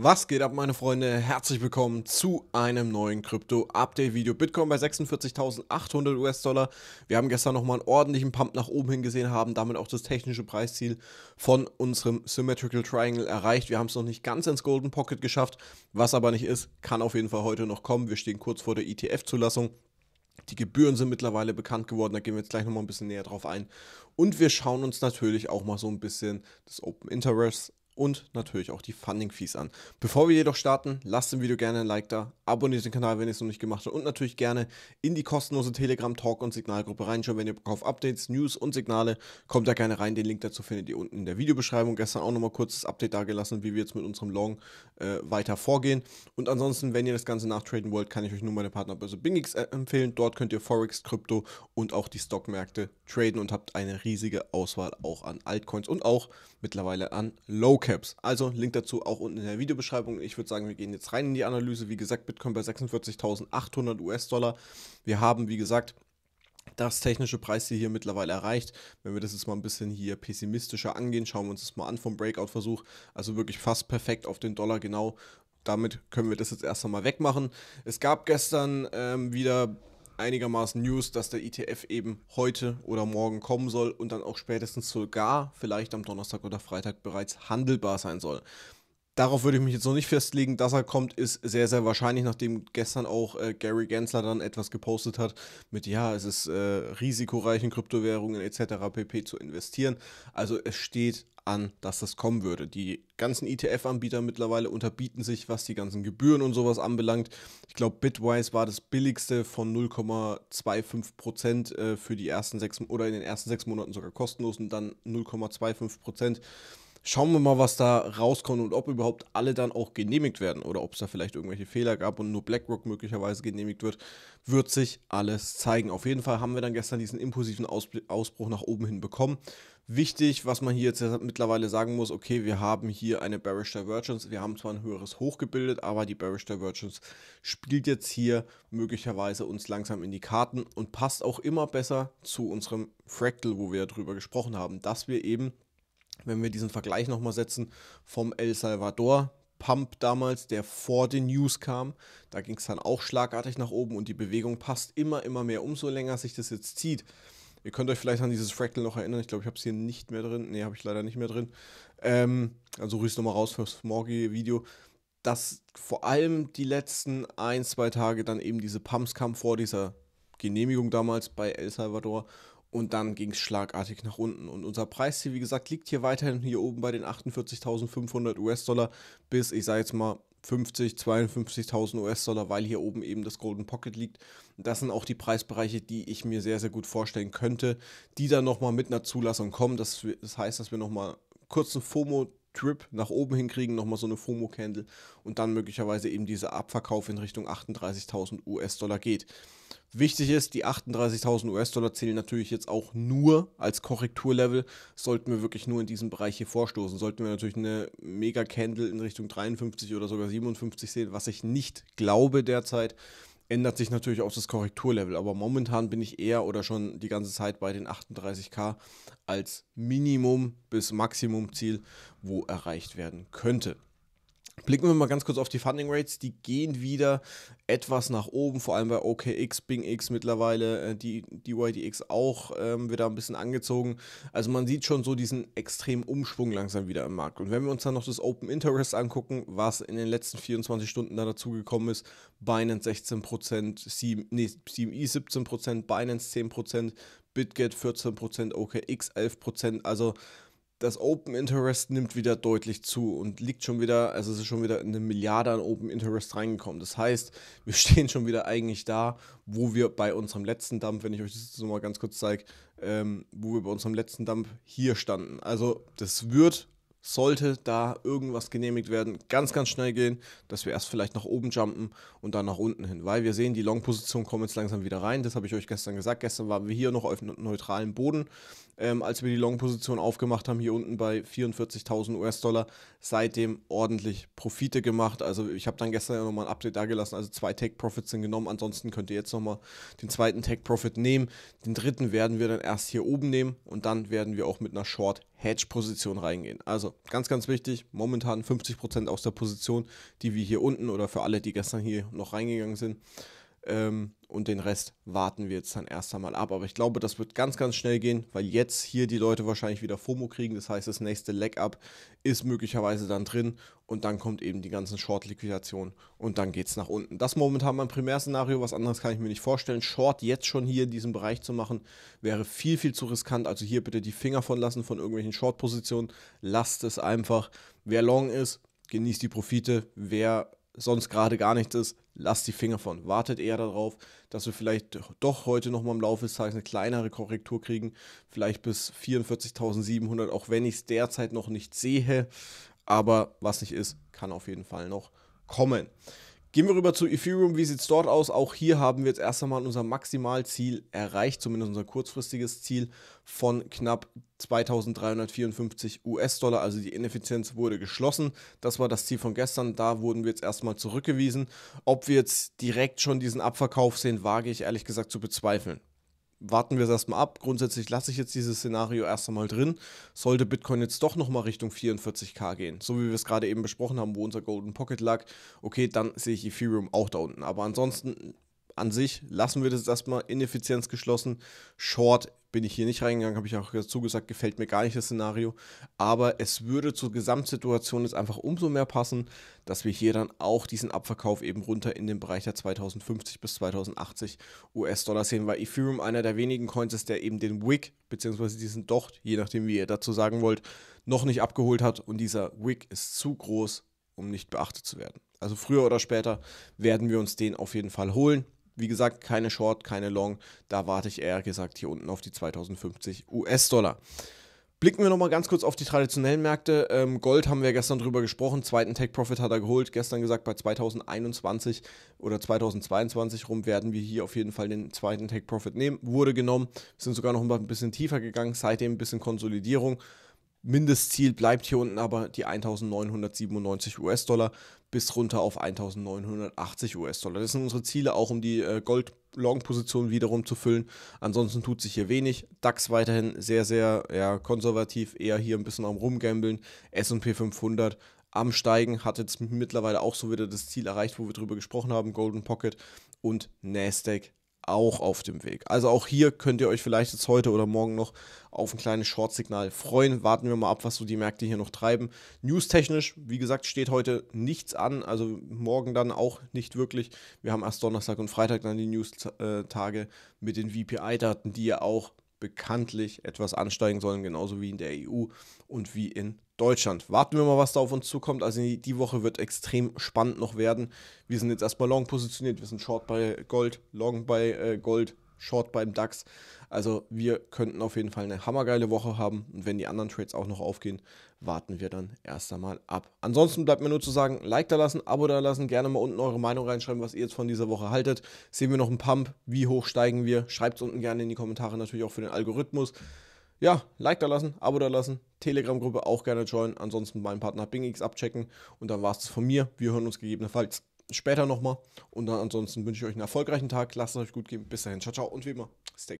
Was geht ab, meine Freunde? Herzlich willkommen zu einem neuen Krypto-Update-Video. Bitcoin bei 46.800 US-Dollar. Wir haben gestern nochmal einen ordentlichen Pump nach oben hin gesehen, haben damit auch das technische Preisziel von unserem Symmetrical Triangle erreicht. Wir haben es noch nicht ganz ins Golden Pocket geschafft, was aber nicht ist, kann auf jeden Fall heute noch kommen. Wir stehen kurz vor der ETF-Zulassung. Die Gebühren sind mittlerweile bekannt geworden, da gehen wir jetzt gleich nochmal ein bisschen näher drauf ein. Und wir schauen uns natürlich auch mal so ein bisschen das Open Interest und natürlich auch die Funding-Fees an. Bevor wir jedoch starten, lasst dem Video gerne ein Like da, abonniert den Kanal, wenn ihr es noch nicht gemacht habt und natürlich gerne in die kostenlose Telegram Talk und Signalgruppe reinschauen, wenn ihr Bock auf Updates, News und Signale, kommt da gerne rein, den Link dazu findet ihr unten in der Videobeschreibung. Gestern auch nochmal kurz das Update dagelassen, wie wir jetzt mit unserem Long äh, weiter vorgehen und ansonsten, wenn ihr das Ganze nachtraden wollt, kann ich euch nur meine Partnerbörse Bingix äh, empfehlen. Dort könnt ihr Forex, Krypto und auch die Stockmärkte traden und habt eine riesige Auswahl auch an Altcoins und auch mittlerweile an Low Caps. Also Link dazu auch unten in der Videobeschreibung. Ich würde sagen, wir gehen jetzt rein in die Analyse. Wie gesagt, bitte Bitcoin bei 46.800 US-Dollar. Wir haben, wie gesagt, das technische Preisziel hier mittlerweile erreicht. Wenn wir das jetzt mal ein bisschen hier pessimistischer angehen, schauen wir uns das mal an vom Breakout-Versuch. Also wirklich fast perfekt auf den Dollar genau. Damit können wir das jetzt erst einmal wegmachen. Es gab gestern ähm, wieder einigermaßen News, dass der ETF eben heute oder morgen kommen soll und dann auch spätestens sogar vielleicht am Donnerstag oder Freitag bereits handelbar sein soll darauf würde ich mich jetzt noch nicht festlegen, dass er kommt, ist sehr, sehr wahrscheinlich, nachdem gestern auch äh, Gary Gensler dann etwas gepostet hat mit, ja, es ist äh, risikoreich in Kryptowährungen etc. pp. zu investieren. Also es steht an, dass das kommen würde. Die ganzen ETF-Anbieter mittlerweile unterbieten sich, was die ganzen Gebühren und sowas anbelangt. Ich glaube, Bitwise war das billigste von 0,25 Prozent äh, für die ersten sechs oder in den ersten sechs Monaten sogar kostenlos und dann 0,25 Prozent Schauen wir mal, was da rauskommt und ob überhaupt alle dann auch genehmigt werden oder ob es da vielleicht irgendwelche Fehler gab und nur BlackRock möglicherweise genehmigt wird, wird sich alles zeigen. Auf jeden Fall haben wir dann gestern diesen impulsiven Ausbruch nach oben hin bekommen. Wichtig, was man hier jetzt mittlerweile sagen muss, okay, wir haben hier eine Bearish Divergence, wir haben zwar ein höheres Hoch gebildet, aber die Bearish Divergence spielt jetzt hier möglicherweise uns langsam in die Karten und passt auch immer besser zu unserem Fractal, wo wir darüber gesprochen haben, dass wir eben wenn wir diesen Vergleich nochmal setzen, vom El Salvador. Pump damals, der vor den News kam. Da ging es dann auch schlagartig nach oben und die Bewegung passt immer, immer mehr, umso länger sich das jetzt zieht. Ihr könnt euch vielleicht an dieses Fractal noch erinnern. Ich glaube, ich habe es hier nicht mehr drin. Ne, habe ich leider nicht mehr drin. Ähm, also es nochmal raus fürs morgige Video. Dass vor allem die letzten ein, zwei Tage dann eben diese Pumps kamen vor dieser Genehmigung damals bei El Salvador und dann ging es schlagartig nach unten. Und unser Preis hier, wie gesagt, liegt hier weiterhin hier oben bei den 48.500 US-Dollar bis, ich sage jetzt mal, 50, 52.000 US-Dollar, weil hier oben eben das Golden Pocket liegt. Das sind auch die Preisbereiche, die ich mir sehr, sehr gut vorstellen könnte, die dann nochmal mit einer Zulassung kommen. Das, das heißt, dass wir nochmal kurzen FOMO Trip nach oben hinkriegen, nochmal so eine FOMO-Candle und dann möglicherweise eben dieser Abverkauf in Richtung 38.000 US-Dollar geht. Wichtig ist, die 38.000 US-Dollar zählen natürlich jetzt auch nur als Korrekturlevel. Sollten wir wirklich nur in diesem Bereich hier vorstoßen, sollten wir natürlich eine Mega-Candle in Richtung 53 oder sogar 57 sehen, was ich nicht glaube derzeit, ändert sich natürlich auch das Korrekturlevel. Aber momentan bin ich eher oder schon die ganze Zeit bei den 38k als Minimum bis Maximum Ziel, wo erreicht werden könnte. Blicken wir mal ganz kurz auf die Funding Rates. Die gehen wieder etwas nach oben, vor allem bei OKX, BingX mittlerweile, äh, die DYDX auch ähm, wieder ein bisschen angezogen. Also man sieht schon so diesen extremen Umschwung langsam wieder im Markt. Und wenn wir uns dann noch das Open Interest angucken, was in den letzten 24 Stunden da dazugekommen ist, Binance 16%, CME, nee, CME 17%, Binance 10%, BitGet 14%, OKX 11%, also das Open Interest nimmt wieder deutlich zu und liegt schon wieder, also es ist schon wieder eine Milliarde an Open Interest reingekommen. Das heißt, wir stehen schon wieder eigentlich da, wo wir bei unserem letzten Dump, wenn ich euch das nochmal ganz kurz zeige, ähm, wo wir bei unserem letzten Dump hier standen. Also das wird sollte da irgendwas genehmigt werden, ganz, ganz schnell gehen, dass wir erst vielleicht nach oben jumpen und dann nach unten hin. Weil wir sehen, die Long-Position kommt jetzt langsam wieder rein. Das habe ich euch gestern gesagt. Gestern waren wir hier noch auf ne-, neutralem Boden, ähm, als wir die Long-Position aufgemacht haben, hier unten bei 44.000 US-Dollar. Seitdem ordentlich Profite gemacht. Also ich habe dann gestern ja nochmal ein Update dagelassen. Also zwei Take-Profits sind genommen. Ansonsten könnt ihr jetzt nochmal den zweiten Take-Profit nehmen. Den dritten werden wir dann erst hier oben nehmen und dann werden wir auch mit einer Short Hedge-Position reingehen. Also ganz, ganz wichtig, momentan 50% aus der Position, die wir hier unten oder für alle, die gestern hier noch reingegangen sind, ähm, und den Rest warten wir jetzt dann erst einmal ab. Aber ich glaube, das wird ganz, ganz schnell gehen, weil jetzt hier die Leute wahrscheinlich wieder FOMO kriegen. Das heißt, das nächste Leg-Up ist möglicherweise dann drin und dann kommt eben die ganzen Short-Liquidationen und dann geht es nach unten. Das momentan mein Primärszenario, was anderes kann ich mir nicht vorstellen. Short jetzt schon hier in diesem Bereich zu machen, wäre viel, viel zu riskant. Also hier bitte die Finger von lassen von irgendwelchen Short-Positionen. Lasst es einfach. Wer long ist, genießt die Profite. Wer sonst gerade gar nichts ist, lasst die Finger von. Wartet eher darauf, dass wir vielleicht doch heute nochmal im Laufe des Tages eine kleinere Korrektur kriegen, vielleicht bis 44.700, auch wenn ich es derzeit noch nicht sehe. Aber was nicht ist, kann auf jeden Fall noch kommen. Gehen wir rüber zu Ethereum. Wie sieht es dort aus? Auch hier haben wir jetzt erst einmal unser Maximalziel erreicht, zumindest unser kurzfristiges Ziel von knapp 2354 US-Dollar. Also die Ineffizienz wurde geschlossen. Das war das Ziel von gestern. Da wurden wir jetzt erstmal zurückgewiesen. Ob wir jetzt direkt schon diesen Abverkauf sehen, wage ich ehrlich gesagt zu bezweifeln warten wir es erstmal ab. Grundsätzlich lasse ich jetzt dieses Szenario erst einmal drin. Sollte Bitcoin jetzt doch nochmal Richtung 44k gehen, so wie wir es gerade eben besprochen haben, wo unser Golden Pocket lag, okay, dann sehe ich Ethereum auch da unten. Aber ansonsten an sich lassen wir das erstmal ineffizienz geschlossen. Short bin ich hier nicht reingegangen, habe ich auch dazu gesagt, gefällt mir gar nicht das Szenario. Aber es würde zur Gesamtsituation jetzt einfach umso mehr passen, dass wir hier dann auch diesen Abverkauf eben runter in den Bereich der 2050 bis 2080 US-Dollar sehen, weil Ethereum einer der wenigen Coins ist, der eben den Wick, beziehungsweise diesen Docht, je nachdem wie ihr dazu sagen wollt, noch nicht abgeholt hat. Und dieser Wick ist zu groß, um nicht beachtet zu werden. Also früher oder später werden wir uns den auf jeden Fall holen. Wie gesagt, keine Short, keine Long. Da warte ich eher gesagt hier unten auf die 2050 US-Dollar. Blicken wir nochmal ganz kurz auf die traditionellen Märkte. Ähm, Gold haben wir gestern drüber gesprochen. Zweiten Tech Profit hat er geholt. Gestern gesagt, bei 2021 oder 2022 rum werden wir hier auf jeden Fall den zweiten Tech Profit nehmen. Wurde genommen. Sind sogar noch ein bisschen tiefer gegangen. Seitdem ein bisschen Konsolidierung. Mindestziel bleibt hier unten aber die 1997 US-Dollar bis runter auf 1980 US-Dollar. Das sind unsere Ziele, auch um die äh, Gold-Long-Position wiederum zu füllen. Ansonsten tut sich hier wenig. DAX weiterhin sehr, sehr ja, konservativ, eher hier ein bisschen am Rumgambeln. SP 500 am Steigen, hat jetzt mittlerweile auch so wieder das Ziel erreicht, wo wir drüber gesprochen haben, Golden Pocket und Nasdaq auch auf dem Weg. Also auch hier könnt ihr euch vielleicht jetzt heute oder morgen noch auf ein kleines Short-Signal freuen. Warten wir mal ab, was so die Märkte hier noch treiben. News-technisch, wie gesagt, steht heute nichts an, also morgen dann auch nicht wirklich. Wir haben erst Donnerstag und Freitag dann die News-Tage äh, mit den VPI-Daten, die ihr auch bekanntlich etwas ansteigen sollen, genauso wie in der EU und wie in Deutschland. Warten wir mal, was da auf uns zukommt. Also die Woche wird extrem spannend noch werden. Wir sind jetzt erstmal long positioniert. Wir sind short bei Gold, long bei äh, Gold, Short beim DAX. Also wir könnten auf jeden Fall eine hammergeile Woche haben. Und wenn die anderen Trades auch noch aufgehen, warten wir dann erst einmal ab. Ansonsten bleibt mir nur zu sagen, Like da lassen, Abo da lassen, gerne mal unten eure Meinung reinschreiben, was ihr jetzt von dieser Woche haltet. Sehen wir noch einen Pump? Wie hoch steigen wir? Schreibt es unten gerne in die Kommentare, natürlich auch für den Algorithmus. Ja, Like da lassen, Abo da lassen, Telegram-Gruppe auch gerne joinen. Ansonsten meinen Partner BingX abchecken. Und dann war es das von mir. Wir hören uns gegebenenfalls später nochmal. Und dann ansonsten wünsche ich euch einen erfolgreichen Tag. Lasst es euch gut gehen. Bis dahin. Ciao, ciao. Und wie immer, Steak.